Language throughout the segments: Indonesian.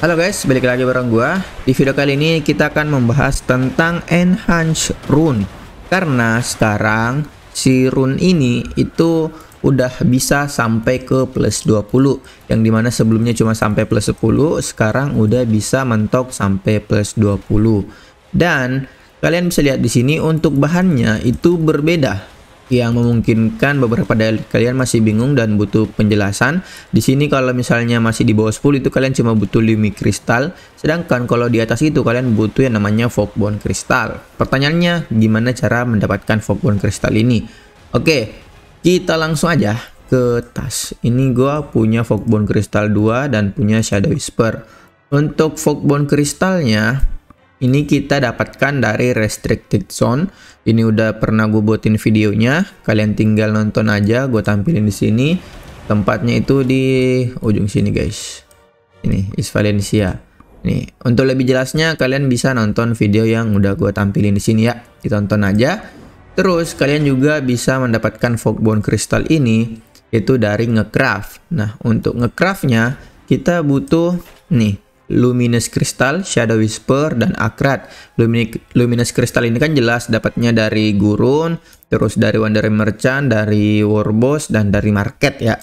Halo guys, balik lagi bareng gua. Di video kali ini kita akan membahas tentang enhance rune. Karena sekarang si rune ini itu udah bisa sampai ke plus 20 yang dimana sebelumnya cuma sampai plus 10 sekarang udah bisa mentok sampai plus 20 dan kalian bisa lihat di sini untuk bahannya itu berbeda yang memungkinkan beberapa dari kalian masih bingung dan butuh penjelasan. Di sini kalau misalnya masih di bawah 10 itu kalian cuma butuh lumi kristal, sedangkan kalau di atas itu kalian butuh yang namanya fogbone kristal. Pertanyaannya, gimana cara mendapatkan fogbone kristal ini? Oke, kita langsung aja ke tas. Ini gua punya fogbone kristal 2 dan punya shadow whisper. Untuk fogbone kristalnya ini kita dapatkan dari restricted zone. Ini udah pernah gue buatin videonya. Kalian tinggal nonton aja. Gue tampilin di sini. Tempatnya itu di ujung sini guys. Ini Is Valencia. Nih, untuk lebih jelasnya kalian bisa nonton video yang udah gue tampilin di sini ya. Ditonton aja. Terus kalian juga bisa mendapatkan Fogbone Crystal ini itu dari ngecraft. Nah, untuk ngecraftnya kita butuh nih Luminous Crystal, Shadow Whisper, dan Akrat. Luminous Crystal ini kan jelas dapatnya dari Gurun, terus dari Wandering Merchant, dari Warboss, dan dari Market ya.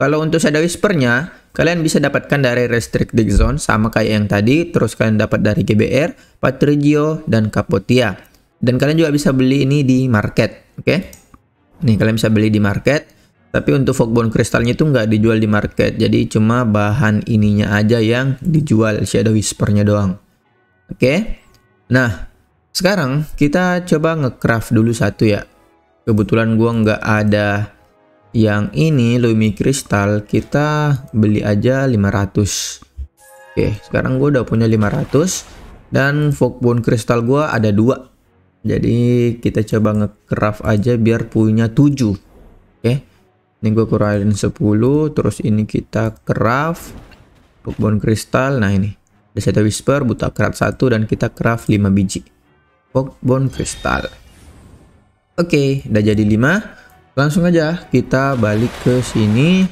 Kalau untuk Shadow Whispernya, kalian bisa dapatkan dari Restricted Zone sama kayak yang tadi, terus kalian dapat dari GBR, Patrigio, dan Capotia. Dan kalian juga bisa beli ini di market, oke? Okay? Nih, kalian bisa beli di market. Tapi untuk fogbone kristalnya itu nggak dijual di market, jadi cuma bahan ininya aja yang dijual, shadow whispernya doang. Oke, okay? nah sekarang kita coba ngecraft dulu satu ya. Kebetulan gua nggak ada yang ini Lumi Kristal, kita beli aja 500. Oke, okay, sekarang gua udah punya 500 dan fogbone kristal gua ada dua. Jadi kita coba ngecraft aja biar punya 7. Oke. Okay? ini gue kurangin 10 terus ini kita craft bookbone kristal nah ini desa Whisper, buta kerat satu dan kita craft 5 biji bookbone kristal oke okay, udah jadi 5 langsung aja kita balik ke sini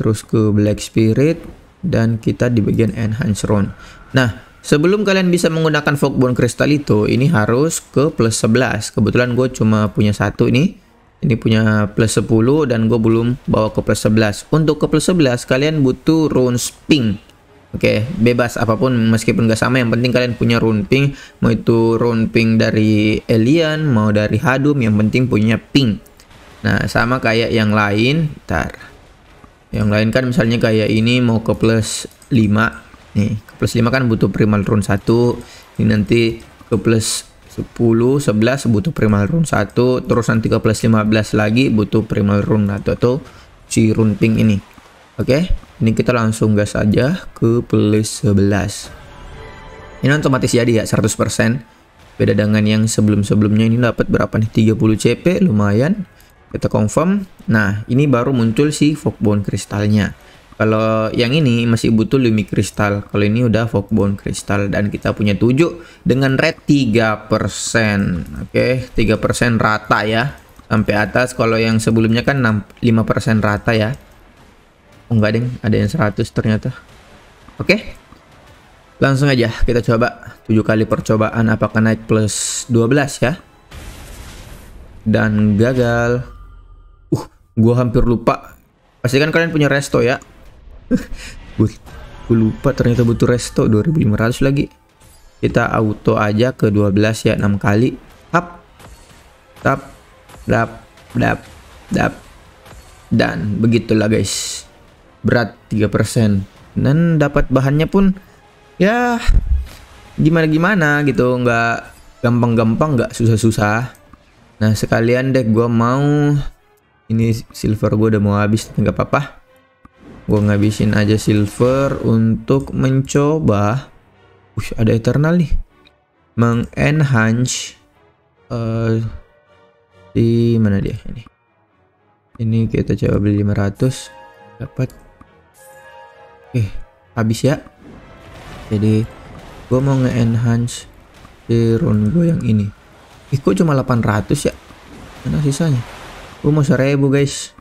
terus ke black spirit dan kita di bagian enhance round nah Sebelum kalian bisa menggunakan Fogbone kristal itu, ini harus ke plus 11. Kebetulan gue cuma punya satu ini ini punya plus 10 dan gue belum bawa ke plus 11 untuk ke plus 11 kalian butuh rune pink oke okay, bebas apapun meskipun gak sama yang penting kalian punya rune pink mau itu rune pink dari alien mau dari hadum yang penting punya pink nah sama kayak yang lain tar yang lain kan misalnya kayak ini mau ke plus 5 nih ke plus 5 kan butuh primal rune 1 ini nanti ke plus 10, 11 butuh primal rune 1 terus nanti ke plus 15 lagi butuh primal rune atau, nah, atau si rune pink ini oke okay? ini kita langsung gas aja ke plus 11 ini otomatis jadi ya 100% beda dengan yang sebelum-sebelumnya ini dapat berapa nih 30 CP lumayan kita confirm nah ini baru muncul si fogbone kristalnya kalau yang ini masih butuh Lumi Kristal. Kalau ini udah Fogbone Kristal dan kita punya 7 dengan rate 3%. Oke, okay, 3% rata ya. Sampai atas kalau yang sebelumnya kan 6, 5% rata ya. Oh, enggak, Ding. Ada yang 100 ternyata. Oke. Okay. Langsung aja kita coba 7 kali percobaan apakah naik plus 12 ya. Dan gagal. Uh, gua hampir lupa Pasti kan kalian punya resto ya. gue lupa ternyata butuh resto 2500 lagi kita auto aja ke 12 ya 6 kali tap tap dap dap dap dan begitulah guys berat 3% dan dapat bahannya pun ya gimana gimana gitu nggak gampang-gampang nggak susah-susah nah sekalian deh gue mau ini silver gue udah mau habis nggak apa-apa gue ngabisin aja silver untuk mencoba Ush, ada eternal nih mengenhance uh, di mana dia ini ini kita coba beli 500 dapat oke eh, habis ya jadi gue mau nge di run gue yang ini ikut eh, kok cuma 800 ya mana sisanya gue mau 1000 guys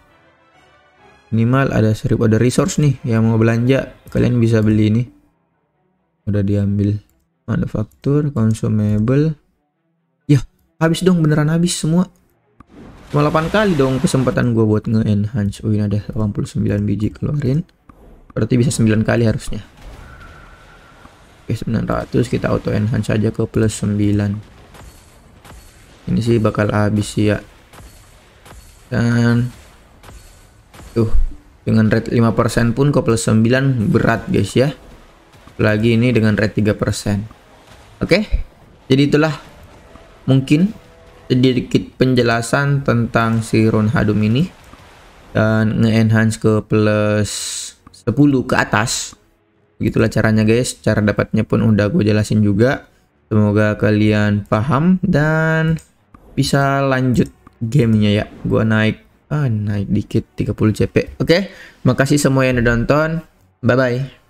minimal ada seribu ada resource nih yang mau belanja kalian bisa beli nih udah diambil manufaktur consumable ya habis dong beneran habis semua cuma 8 kali dong kesempatan gue buat nge-enhance oh ini ada 89 biji keluarin berarti bisa 9 kali harusnya oke 900 kita auto enhance aja ke plus 9 ini sih bakal habis ya dan tuh dengan rate 5% pun ke plus 9 berat guys ya. Lagi ini dengan rate 3%. Oke. Jadi itulah mungkin sedikit penjelasan tentang si Ron Hadum ini dan nge-enhance ke plus 10 ke atas. Begitulah caranya guys. Cara dapatnya pun udah gue jelasin juga. Semoga kalian paham dan bisa lanjut gamenya ya. Gue naik ah, naik dikit 30 CP oke okay. makasih semua yang udah nonton bye bye